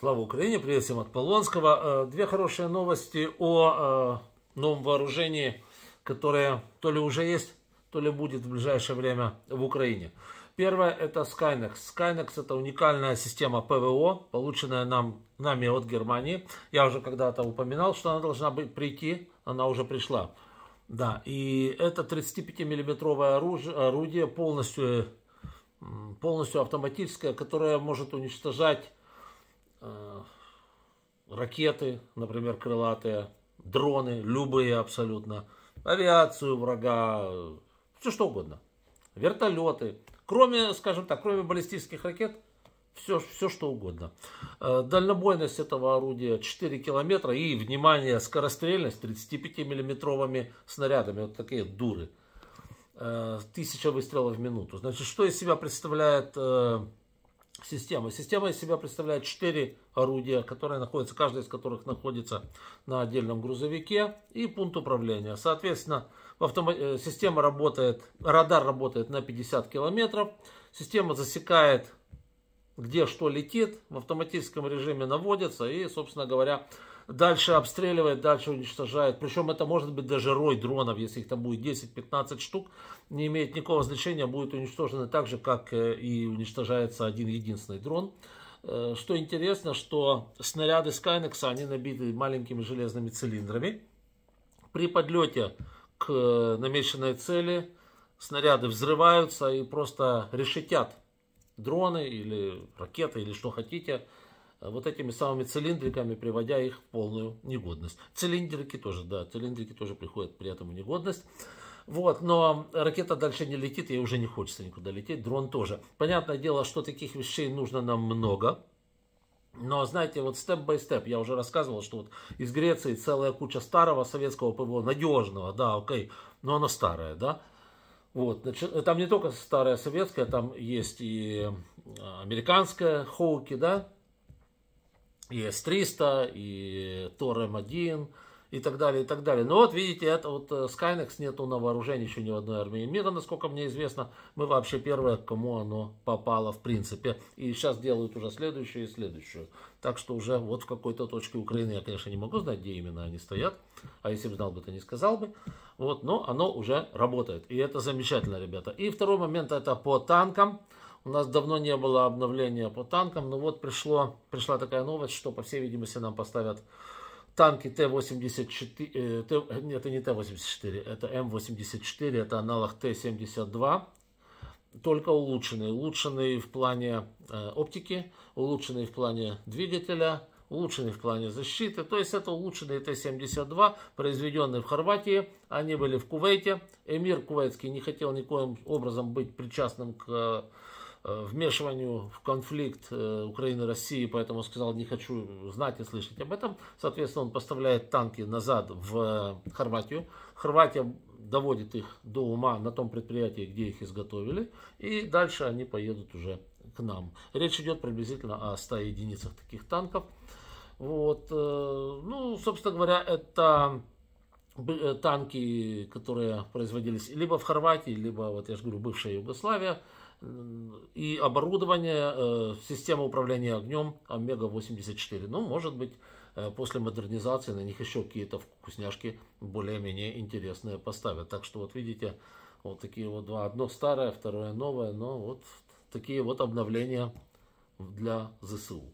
Слава Украине! Привет всем от Полонского. Э, две хорошие новости о э, новом вооружении, которое то ли уже есть, то ли будет в ближайшее время в Украине. Первое это Skynex. Skynex это уникальная система ПВО, полученная нам, нами от Германии. Я уже когда-то упоминал, что она должна быть, прийти, она уже пришла. Да, и это 35-миллиметровое оружие, орудие полностью, полностью автоматическое, которое может уничтожать Э, ракеты, например, крылатые, дроны, любые абсолютно, авиацию врага, все что угодно, вертолеты, кроме, скажем так, кроме баллистических ракет, все, все что угодно. Э, дальнобойность этого орудия 4 километра и, внимание, скорострельность 35-миллиметровыми снарядами, вот такие дуры. Э, тысяча выстрелов в минуту. Значит, что из себя представляет системы. Система из себя представляет 4 орудия, которые находятся, каждый из которых находится на отдельном грузовике и пункт управления. Соответственно, автом... Э, система работает, радар работает на 50 километров. Система засекает где что летит, в автоматическом режиме наводится и, собственно говоря, дальше обстреливает, дальше уничтожает. Причем это может быть даже рой дронов, если их там будет 10-15 штук, не имеет никакого значения, будет уничтожено так же, как э, и уничтожается один единственный дрон. Э, что интересно, что снаряды Skynex, они набиты маленькими железными цилиндрами. При подлете к э, намеченной цели снаряды взрываются и просто решетят дроны или ракеты, или что хотите, э, вот этими самыми цилиндриками, приводя их в полную негодность. Цилиндрики тоже, да, цилиндрики тоже приходят при этом в негодность. Вот, но ракета дальше не летит, ей уже не хочется никуда лететь, дрон тоже. Понятное дело, что таких вещей нужно нам много, но, знаете, вот степ-бай-степ, я уже рассказывал, что вот из Греции целая куча старого советского ПВО, надежного, да, окей, но оно старое, да, вот, э, там не только старая советская, там есть и а, американская Хоуки, да, и С-300, и Тор М1, эм и так далее, и так далее. Но вот видите, это вот э, Skynex нету на вооружении еще ни в одной армии мира, насколько мне известно. Мы вообще первые, кому оно попало в принципе. И сейчас делают уже следующую и следующую. Так что уже вот в какой-то точке Украины, я, конечно, не могу знать, где именно они стоят. А если бы знал бы, то не сказал бы. Вот, но оно уже работает. И это замечательно, ребята. И второй момент это по танкам. У нас давно не было обновления по танкам, но ну вот пришло, пришла такая новость, что, по всей видимости, нам поставят танки Т-84, э, Т, нет, это не Т-84, это М-84, это аналог Т-72, только улучшенный. Улучшенный в плане э, оптики, улучшенный в плане двигателя, улучшенный в плане защиты. То есть это улучшенные Т-72, произведенные в Хорватии. Они были в Кувейте. Эмир Кувейтский не хотел никоим образом быть причастным к э, Э, вмешиванию в конфликт э, Украины России, поэтому сказал, не хочу знать и слышать об этом. Соответственно, он поставляет танки назад в э, Хорватию. Хорватия доводит их до ума на том предприятии, где их изготовили, и дальше они поедут уже к нам. Речь идет приблизительно о 100 единицах таких танков. Вот, ну, собственно говоря, это Э, танки, которые производились либо в Хорватии, либо, вот я же говорю, бывшая Югославия, и оборудование, э, система управления огнем Омега-84. Ну, может быть, э, после модернизации на них еще какие-то вкусняшки более-менее интересные поставят. Так что вот видите, вот такие вот два. Одно старое, второе новое, но вот такие вот обновления для ЗСУ.